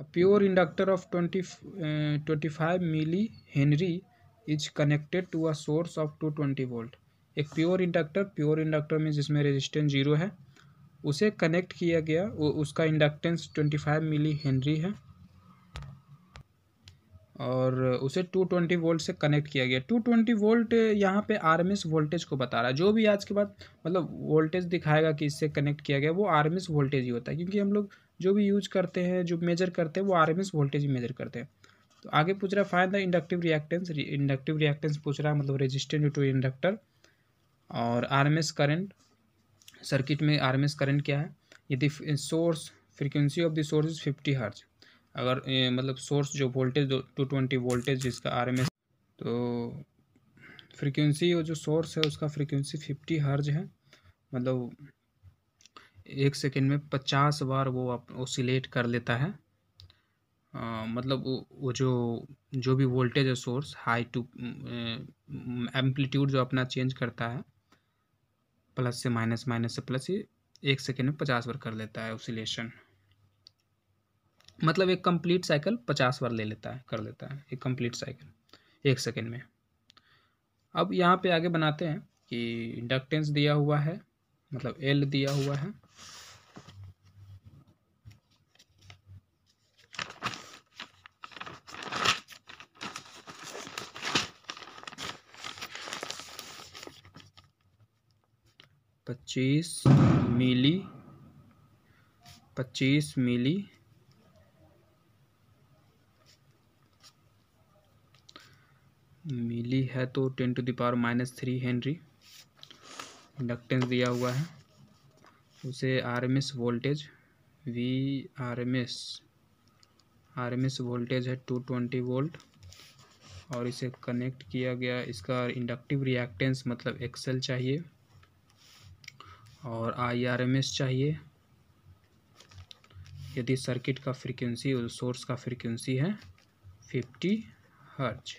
A pure inductor of 20, uh, 25 milli Henry is connected to a source of two twenty volt एक pure inductor pure inductor में जिसमें resistance zero है उसे connect किया गया उसका inductance twenty five milli henry है और उसे टू ट्वेंटी वोल्ट से कनेक्ट किया गया टू ट्वेंटी वोल्ट यहाँ पे आरएमएस वोल्टेज को बता रहा है जो भी आज के बाद मतलब वोल्टेज दिखाएगा कि इससे कनेक्ट किया गया वो आरएमएस वोल्टेज ही होता है क्योंकि हम लोग जो भी यूज करते हैं जो मेजर करते हैं वो आर वोल्टेज मेजर करते हैं तो आगे पूछ रहा है find the inductive reactance inductive reactance पूछ रहा है मतलब रेजिस्टेंस टू इंडक्टर और आर करंट सर्किट में आर करंट क्या है यदि source frequency of the source is fifty hertz अगर ए, मतलब सोर्स जो वोल्टेज टू ट्वेंटी वोल्टेज जिसका आर तो फ्रीक्वेंसी जो सोर्स है उसका फ्रीक्वेंसी फिफ्टी हर्ज है मतलब एक सेकेंड में पचास बार वो आप ओसिलेट कर लेता है आ, मतलब वो, वो जो जो भी वोल्टेज है सोर्स हाई टू एम्पलीट्यूड जो अपना चेंज करता है प्लस से माइनस माइनस से प्लस ही एक सेकेंड में पचास बार कर लेता है ओसिलेशन मतलब एक कंप्लीट साइकिल पचास बार ले लेता है कर लेता है एक कंप्लीट साइकिल एक सेकेंड में अब यहाँ पे आगे बनाते हैं कि इंडक्टेंस दिया हुआ है मतलब एल दिया हुआ है पच्चीस मिली पच्चीस मिली मिली है तो ten to the power minus three henry inductance दिया हुआ है उसे RMS voltage V RMS RMS voltage है टू ट्वेंटी वोल्ट और इसे कनेक्ट किया गया इसका इंडक्टिव रिएक्टेंस मतलब एक्सेल चाहिए और आई आर एम एस चाहिए यदि सर्किट का फ्रीक्वेंसी और सोर्स का फ्रीक्वेंसी है फिफ्टी हर्ज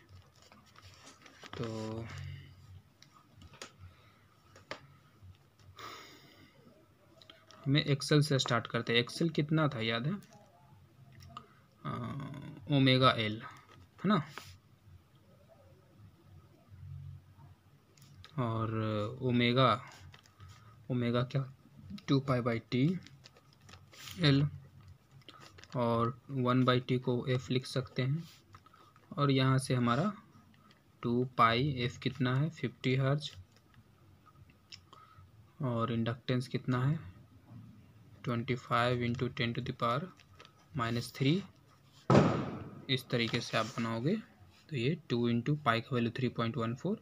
तो हमें एक्सेल से स्टार्ट करते हैं एक्सेल कितना था याद है ओमेगा एल है ना और ओमेगा ओमेगा क्या two pi by T L और वन बाई टी को एफ लिख सकते हैं और यहाँ से हमारा टू पाई एफ कितना है फिफ्टी हर्ज और इंडक्टेंस कितना है twenty five into ten to the power minus three इस तरीके से आप बनाओगे तो ये टू इंटू पाई का value three point one four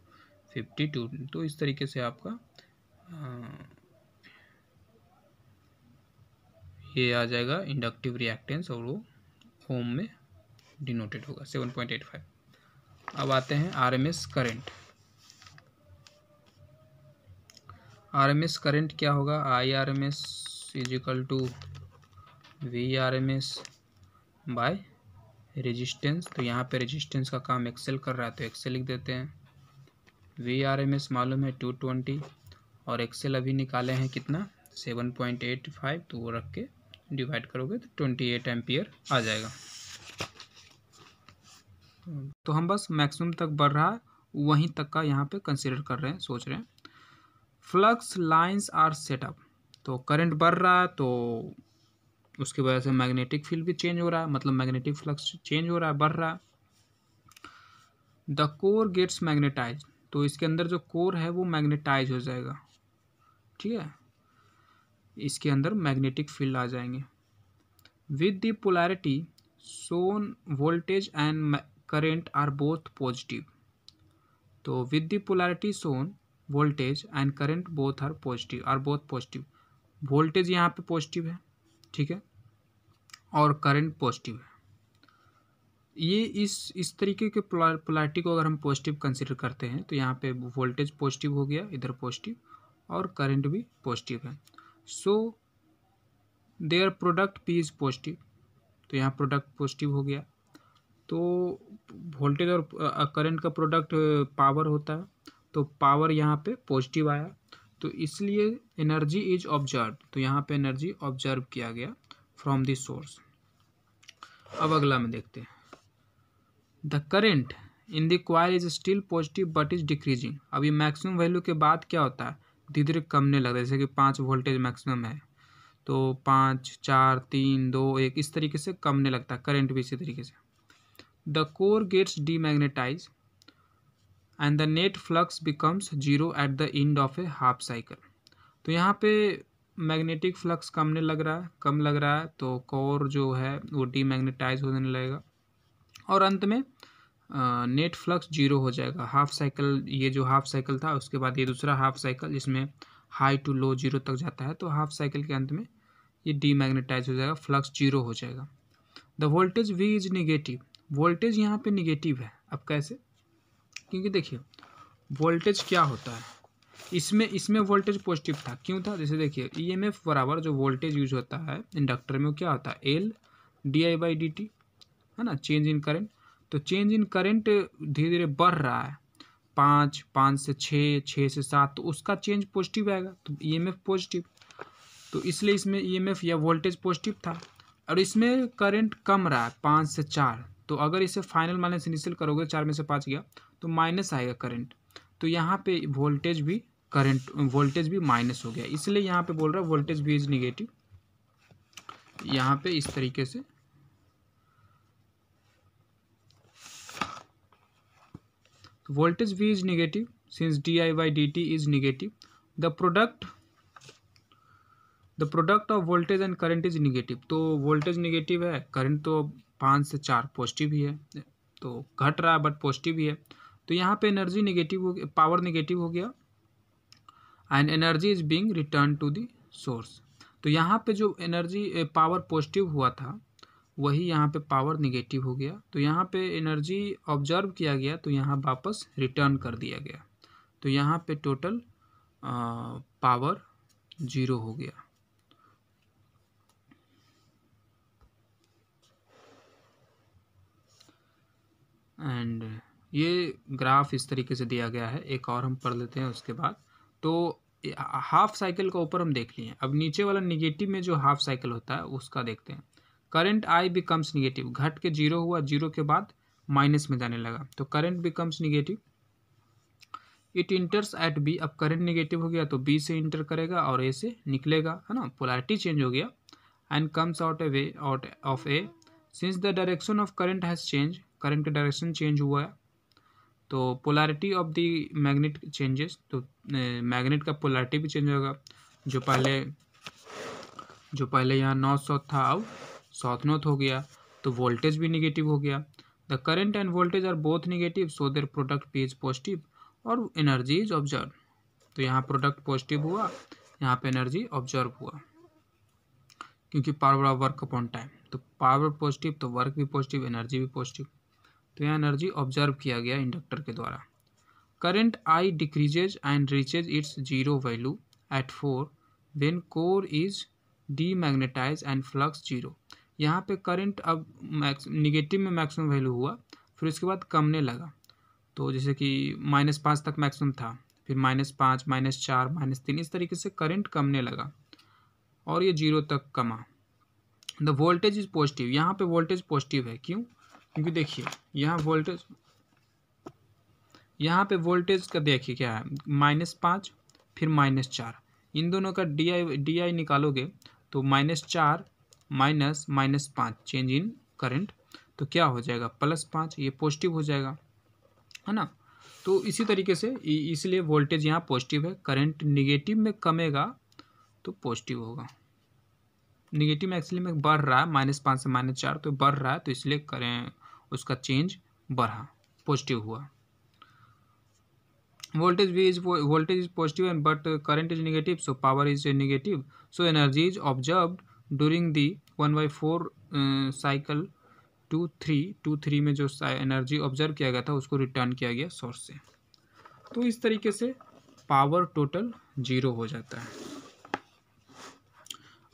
fifty two तो इस तरीके से आपका आ, ये आ जाएगा इंडक्टिव रिएक्टेंस और वो होम में डिनोटेड होगा सेवन पॉइंट एट फाइव अब आते हैं R M S current R M S current क्या होगा I R M S is equal to V R M S by resistance तो यहाँ पे रेजिस्टेंस का काम एक्सेल कर रहा है तो एक्सेल लिख देते हैं वी आर एम एस मालूम है टू ट्वेंटी और एक्सेल अभी निकाले हैं कितना सेवन पॉइंट एट फाइव तो वो रख के डिवाइड करोगे तो ट्वेंटी एट एम्पियर आ जाएगा तो हम बस मैक्सिमम तक बढ़ रहा है वहीं तक का यहाँ पे कंसिडर कर रहे हैं सोच रहे हैं फ्लक्स लाइंस आर सेटअप तो करंट बढ़ रहा है तो उसकी वजह से मैग्नेटिक फील्ड भी चेंज हो रहा है मतलब मैग्नेटिक फ्लक्स चेंज हो रहा है बढ़ रहा है द कोर गेट्स मैग्नेटाइज तो इसके अंदर जो कोर है वो मैग्नेटाइज हो जाएगा ठीक है इसके अंदर मैग्नेटिक फील्ड आ जाएंगे with the polarity shown voltage and current are both positive तो with the polarity shown voltage and current both are positive are both positive voltage यहाँ पे पॉजिटिव है ठीक है और करंट पॉजिटिव है ये इस इस तरीके के पोलैरिटी को अगर हम पॉजिटिव कंसिडर करते हैं तो यहाँ पे वोल्टेज पॉजिटिव हो गया इधर पॉजिटिव और करंट भी पॉजिटिव है so their product P is positive तो यहाँ प्रोडक्ट पॉजिटिव हो गया तो वोल्टेज और करंट का प्रोडक्ट पावर होता है तो पावर यहाँ पे पॉजिटिव आया तो इसलिए एनर्जी इज ऑब्जर्व तो यहाँ पे एनर्जी ऑब्जर्व किया गया फ्रॉम दिस सोर्स अब अगला में देखते हैं the current in the coil is still positive but is decreasing अभी मैक्सिमम वैल्यू के बाद क्या होता है धीरे धीरे कमने लग है जैसे कि पाँच वोल्टेज मैक्सिमम है तो पाँच चार तीन दो एक इस तरीके से कमने लगता है करंट भी इसी तरीके से the core gets demagnetize and the net flux becomes zero at the end of a half cycle तो यहाँ पे मैग्नेटिक फ्लक्स कम नहीं लग रहा है कम लग रहा है तो कोर जो है वो डी मैग्नेटाइज होने लगेगा और अंत में नेट फ्लक्स जीरो हो जाएगा हाफ साइकिल ये जो हाफ साइकिल था उसके बाद ये दूसरा हाफ साइकिल जिसमें हाई टू लो जीरो तक जाता है तो हाफ साइकिल के अंत में ये डीमैग्नेटाइज हो जाएगा फ्लक्स जीरो हो जाएगा the voltage V is negative voltage यहाँ पे निगेटिव है अब कैसे क्योंकि देखिए वोल्टेज क्या होता है इसमें इसमें वोल्टेज पॉजिटिव था क्यों था जैसे देखिए ई एम एफ बराबर जो वोल्टेज यूज होता है इंडक्टर में वो क्या होता है L D I D T है ना चेंज इन करेंट तो चेंज इन करंट धीरे धीरे बढ़ रहा है पाँच पाँच से छः छः से सात तो उसका चेंज पॉजिटिव आएगा तो ई e पॉजिटिव तो इसलिए इसमें ई e या वोल्टेज पॉजिटिव था और इसमें करंट कम रहा है पाँच से चार तो अगर इसे फाइनल माइनस इनिशियल करोगे चार में से पाँच गया तो माइनस आएगा करंट तो यहाँ पे वोल्टेज भी करंट वोल्टेज भी माइनस हो गया इसलिए यहाँ पे बोल रहा है वोल्टेज भी इज निगेटिव यहाँ पे इस तरीके से तो voltage V is negative since D I by D T is negative the product the product of voltage and current is negative तो वोल्टेज निगेटिव है करंट तो पाँच से चार पॉजिटिव ही है तो घट रहा है बट पॉजिटिव ही है तो यहाँ पे एनर्जी निगेटिव हो गया पावर निगेटिव हो गया and energy is being return to the source तो यहाँ पे जो एनर्जी पावर पॉजिटिव हुआ था वही यहाँ पे पावर निगेटिव हो गया तो यहाँ पे एनर्जी ऑब्जर्व किया गया तो यहाँ वापस रिटर्न कर दिया गया तो यहाँ पे टोटल पावर जीरो हो गया एंड ये ग्राफ इस तरीके से दिया गया है एक और हम पढ़ लेते हैं उसके बाद तो हाफ साइकिल का ऊपर हम देख लिए अब नीचे वाला निगेटिव में जो हाफ साइकिल होता है उसका देखते हैं करंट आई बिकम्स निगेटिव घट के जीरो हुआ जीरो के बाद माइनस में जाने लगा तो current becomes negative it enters at B अब करंट निगेटिव हो गया तो बी से इंटर करेगा और ए से निकलेगा है ना पोलैरिटी चेंज हो गया and comes out a way out of a since the direction of current has change current का डायरेक्शन चेंज हुआ है तो polarity of the magnet changes तो मैग्नेट का पोलैरिटी भी चेंज होगा जो पहले जो पहले यहाँ नौ सौ था अब साउथ नॉर्थ हो गया तो वोल्टेज भी निगेटिव हो गया the current and voltage are both negative so their product P is positive और एनर्जी इज ऑब्जर्व तो यहाँ प्रोडक्ट पॉजिटिव हुआ यहाँ पे एनर्जी ऑब्जर्व हुआ क्योंकि power of work upon time तो पावर पॉजिटिव तो वर्क भी पॉजिटिव एनर्जी भी पॉजिटिव तो यह एनर्जी ऑब्जर्व किया गया इंडक्टर के द्वारा current I decreases and reaches its zero value at four then core is demagnetize and flux zero यहाँ पे करंट अब मैक्स निगेटिव में मैक्सिमम वैल्यू हुआ फिर उसके बाद कमने लगा तो जैसे कि माइनस पाँच तक मैक्सिमम था फिर माइनस पाँच माइनस चार माइनस तीन इस तरीके से करंट कमने लगा और ये जीरो तक कमा द वोल्टेज इज़ पॉजिटिव यहाँ पे वोल्टेज पॉजिटिव है क्यों क्योंकि देखिए यहाँ वोल्टेज यहाँ पे वोल्टेज का देखिए क्या है माइनस पाँच फिर माइनस चार इन दोनों का डी आई डी आई निकालोगे तो माइनस चार माइनस माइनस पाँच चेंज इन करंट तो क्या हो जाएगा प्लस पाँच ये पॉजिटिव हो जाएगा है ना तो इसी तरीके से इसलिए वोल्टेज यहाँ पॉजिटिव है करंट निगेटिव में कमेगा तो पॉजिटिव होगा निगेटिव में एक्चुअली में बढ़ रहा है माइनस पाँच से माइनस चार तो बढ़ रहा है तो इसलिए करें उसका चेंज बढ़ा पॉजिटिव हुआ वोल्टेज भी is voltage is positive and but current is negative so power is negative so energy is observed during the 1 by 4 cycle two three two three में जो एनर्जी ऑब्जर्व किया गया था उसको रिटर्न किया गया सोर्स से तो इस तरीके से पावर टोटल जीरो हो जाता है